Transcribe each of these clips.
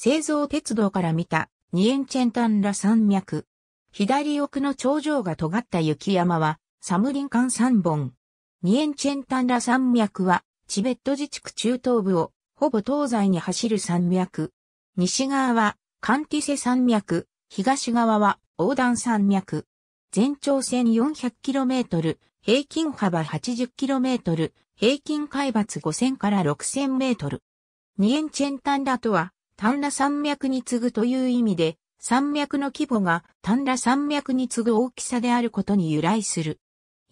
製造鉄道から見たニエンチェンタンラ山脈。左奥の頂上が尖った雪山はサムリンン山本。ニエンチェンタンラ山脈はチベット自治区中東部をほぼ東西に走る山脈。西側はカンティセ山脈、東側は横断山脈。全長 1400km、平均幅 80km、平均海抜5000から 6000m。ニエンチェンタンラとは丹羅山脈に次ぐという意味で、山脈の規模が丹羅山脈に次ぐ大きさであることに由来する。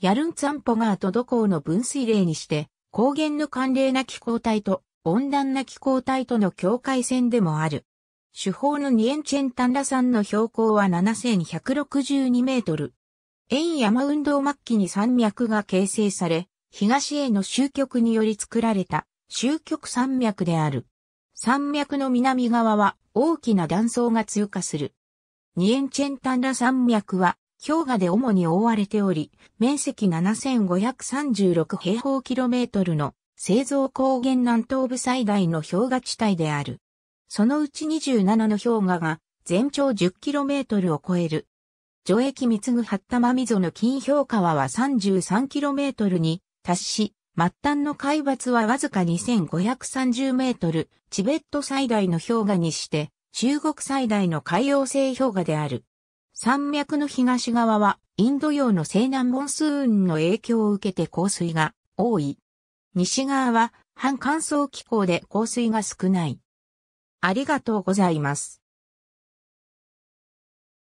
ヤルンツァンポガーと土港の分水嶺にして、高原の寒冷な気候帯と温暖な気候帯との境界線でもある。主峰のニエンチェン丹羅山の標高は7162メートル。円山運動末期に山脈が形成され、東への終局により作られた終局山脈である。山脈の南側は大きな断層が通過する。ニエンチェンタンラ山脈は氷河で主に覆われており、面積7536平方キロメートルの製造高原南東部最大の氷河地帯である。そのうち27の氷河が全長1 0トルを超える。上液三ぐ八玉溝の金氷川は3 3トルに達し、末端の海抜はわずか2530メートル、チベット最大の氷河にして、中国最大の海洋性氷河である。山脈の東側は、インド洋の西南モンスーンの影響を受けて降水が多い。西側は、半乾燥気候で降水が少ない。ありがとうございます。